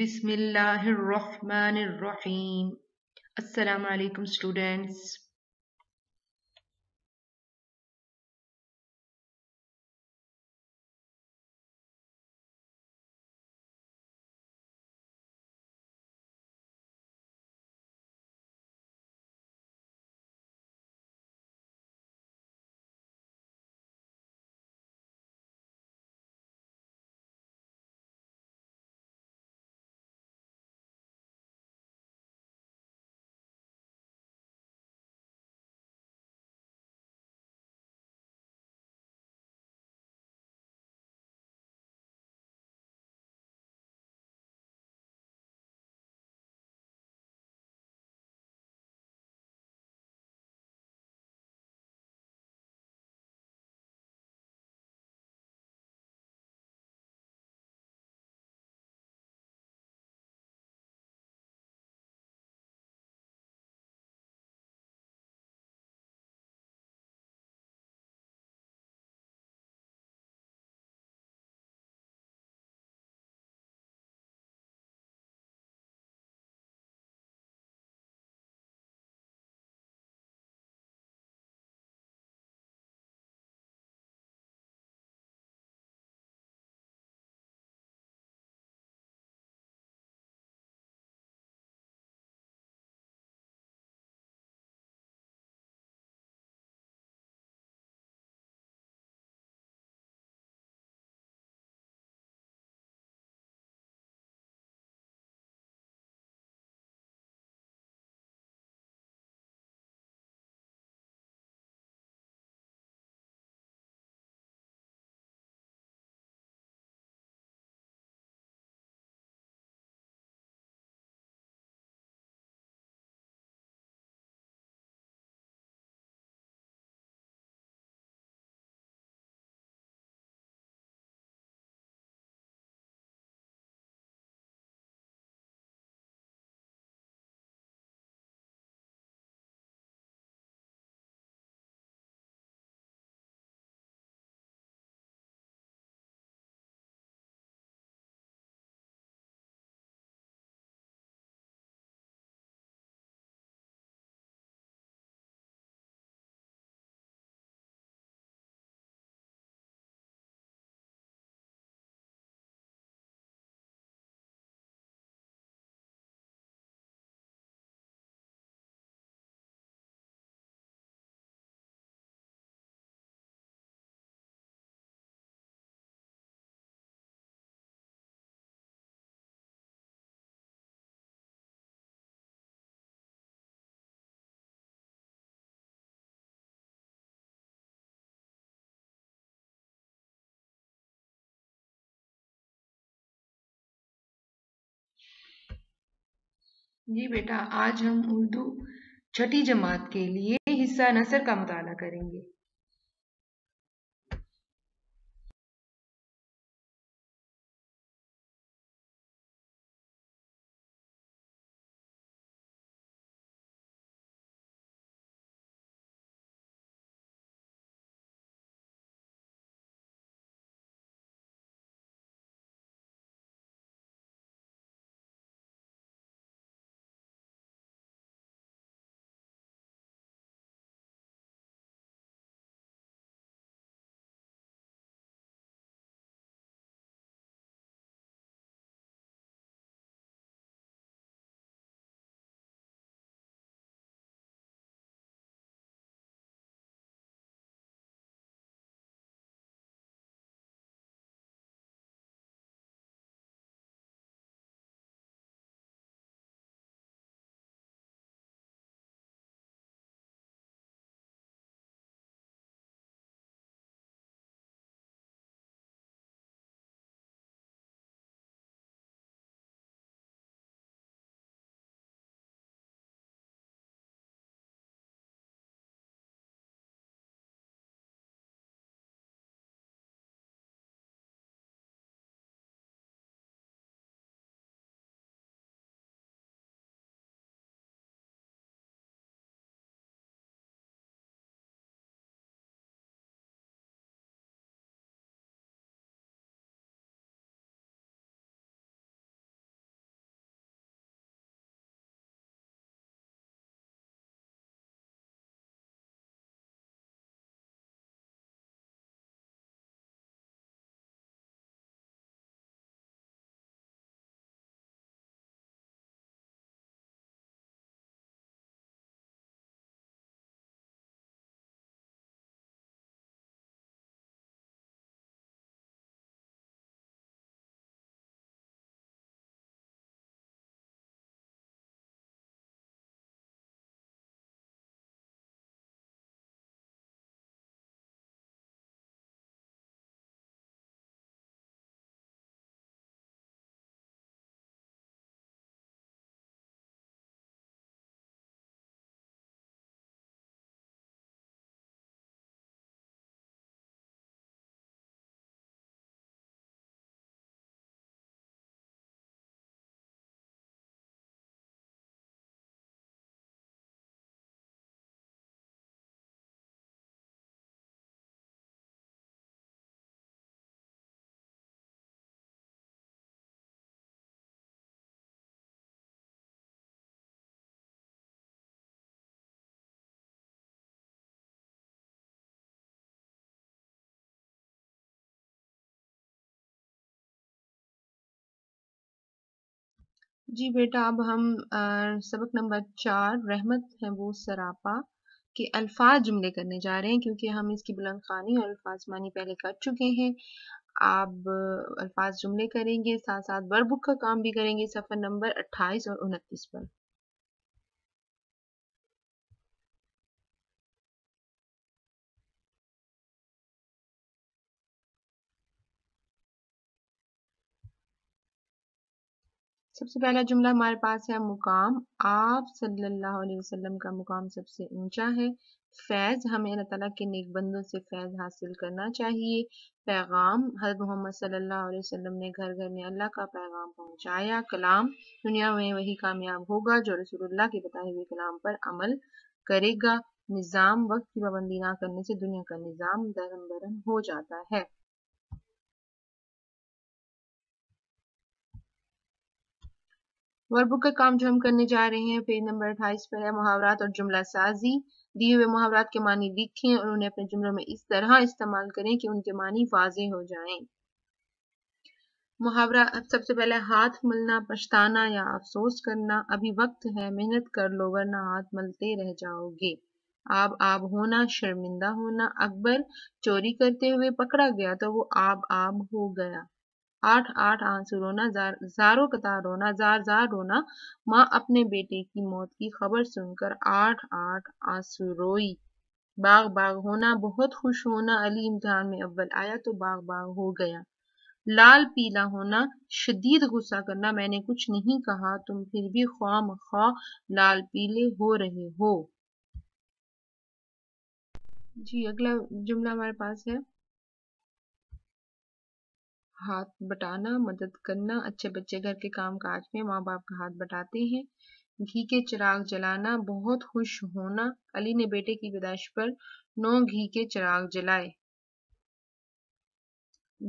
बिसमीम अस्सलाम वालेकुम स्टूडेंट्स जी बेटा आज हम उर्दू छठी जमात के लिए हिस्सा नसर का मताल करेंगे जी बेटा अब हम आ, सबक नंबर चार रहमत है वो सरापा के अल्फाज जुमले करने जा रहे हैं क्योंकि हम इसकी बुलंद खानी और अल्फाज मानी पहले कर चुके हैं आप अल्फाज जुमले करेंगे साथ साथ बरबुक का काम भी करेंगे सफ़र नंबर अट्ठाईस और उनतीस पर सबसे पहला जुमला हमारे पास है मुकाम आप सल्लल्लाहु अलैहि वसल्लम का मुकाम सबसे ऊंचा है फैज़ हमें अल्लाह ताला के बंदों से फैज़ हासिल करना चाहिए पैगाम हर मोहम्मद सल्लल्लाहु अलैहि वसल्लम ने घर घर में अल्लाह का पैगाम पहुंचाया कलाम दुनिया में वही कामयाब होगा जो रसूलुल्लाह के बताए हुए कलाम पर अमल करेगा निज़ाम वक्त की पाबंदी ना करने से दुनिया का निज़ाम दरम बरम हो जाता है वर्बुक का काम जो हम करने जा रहे हैं पेज नंबर अट्ठाईस पर है मुहावरात और जुमला साजी दिए हुए मुहावरात के मानी लिखें और उन्हें अपने जुमलों में इस तरह इस्तेमाल करें कि उनके मानी वाजे हो जाएं। मुहावरा सबसे पहले हाथ मलना पछताना या अफसोस करना अभी वक्त है मेहनत कर लो वरना हाथ मलते रह जाओगे आब आब होना शर्मिंदा होना अकबर चोरी करते हुए पकड़ा गया तो वो आब आब हो गया आठ आठ आंसू रोना जार जारो कतार रोना जार जार रोना माँ अपने बेटे की मौत की खबर सुनकर आठ आठ आंसू रोई बाग बाग होना बहुत खुश होना अली इम्तहान में अव्वल आया तो बाग बाग हो गया लाल पीला होना शदीद गुस्सा करना मैंने कुछ नहीं कहा तुम फिर भी ख्वाम खा लाल पीले हो रहे हो जी अगला जुमला हमारे पास है हाथ बटाना मदद करना अच्छे बच्चे घर के काम काज में माँ बाप का हाथ बटाते हैं घी के चिराग जलाना बहुत खुश होना अली ने बेटे की विदाश पर नौ घी के चिराग जलाए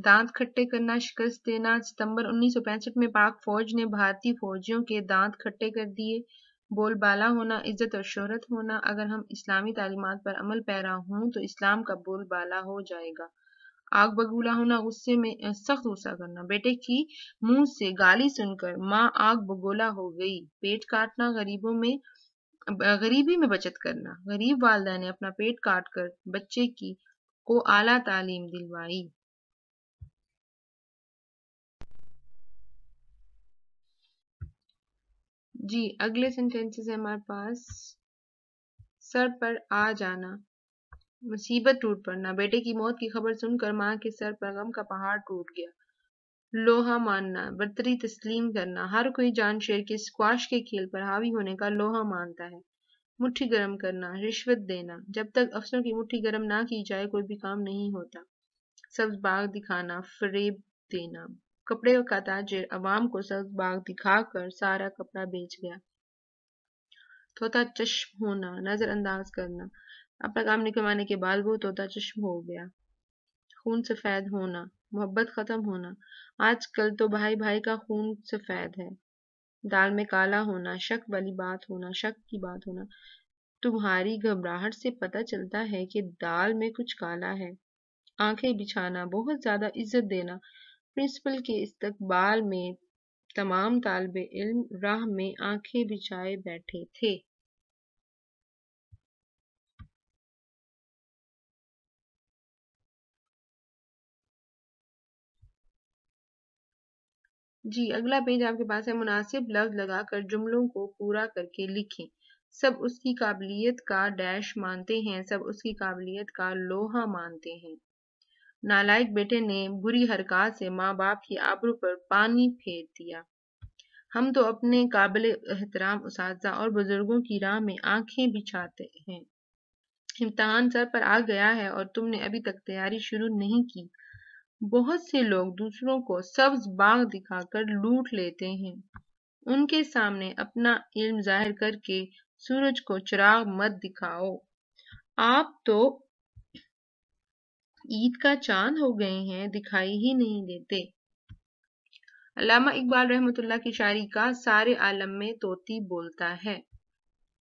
दांत खट्टे करना शिकस्त देना सितंबर 1965 में पाक फौज ने भारतीय फौजियों के दांत खट्टे कर दिए बोलबाला होना इज्जत और शोहरत होना अगर हम इस्लामी तालीमत पर अमल पैरा हूं तो इस्लाम का बोलबाला हो जाएगा आग बगूला होना गुस्से में सख्त गुस्सा करना बेटे की मुंह से गाली सुनकर माँ आग बगोला हो गई पेट काटना गरीबों में गरीबी में बचत करना गरीब वालदा ने अपना पेट काट कर बच्चे की को आला तालीम दिलवाई जी अगले सेंटेंसेस है हमारे पास सर पर आ जाना मुसीबत टूट पड़ना बेटे की मौत की खबर सुनकर माँ के सर पर गम का पहाड़ टूट गया लोहा मानना बरतरी तस्लीम करना हर कोई जान शेर के स्क्वाश के खेल पर हावी होने का लोहा मानता है मुट्ठी गर्म करना रिश्वत देना जब तक अफसरों की मुट्ठी गर्म ना की जाए कोई भी काम नहीं होता सब्ज बाग दिखाना फरेब देना कपड़े का ताजिर अवाम को सब्ज बाग दिखाकर सारा कपड़ा बेच गया तोता चश्म होना नजरअंदाज करना अपना काम निकलवाने के बाद वो तोता चश्म हो गया खून सफेद होना मोहब्बत खत्म होना आजकल तो भाई भाई का खून सफेद है दाल में काला होना शक वाली बात होना शक की बात होना तुम्हारी घबराहट से पता चलता है कि दाल में कुछ काला है आंखें बिछाना बहुत ज्यादा इज्जत देना प्रिंसिपल के इस्तकबाल में तमाम तालब इल्म राह में आंखें बिछाए बैठे थे जी अगला पेज आपके पास है मुनासिब लफ्ज लगाकर जुमलों को पूरा करके लिखें सब उसकी काबिलियत का डैश मानते हैं सब उसकी काबिलियत का लोहा मानते हैं नालायक बेटे ने बुरी हरकत से माँ बाप की आबरू पर पानी फेर दिया हम तो अपने काबिल एहतराम उस और बुजुर्गों की राह में आंखें बिछाते हैं इम्तहान सर पर आ गया है और तुमने अभी तक तैयारी शुरू नहीं की बहुत से लोग दूसरों को सब्ज बाग दिखाकर लूट लेते हैं उनके सामने अपना इल्म जाहिर करके सूरज को चिराग मत दिखाओ आप तो ईद का चांद हो गए हैं दिखाई ही नहीं देते अलामा इकबाल रहमतुल्ला की शायरी का सारे आलम में तोती बोलता है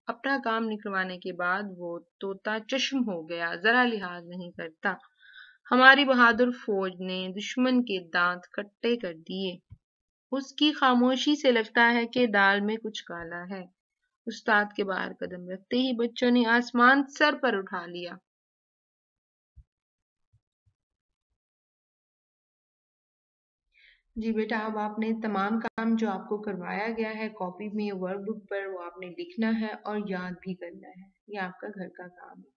अपना काम निकलवाने के बाद वो तोता चश्म हो गया जरा लिहाज नहीं करता हमारी बहादुर फौज ने दुश्मन के दांत कट्टे कर दिए उसकी खामोशी से लगता है कि दाल में कुछ काला है उस्ताद के बाहर कदम रखते ही बच्चों ने आसमान सर पर उठा लिया जी बेटा अब आपने तमाम काम जो आपको करवाया गया है कॉपी में वर्कबुक पर वो आपने लिखना है और याद भी करना है ये आपका घर का काम है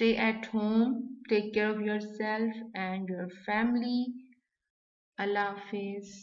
stay at home take care of yourself and your family allah hafiz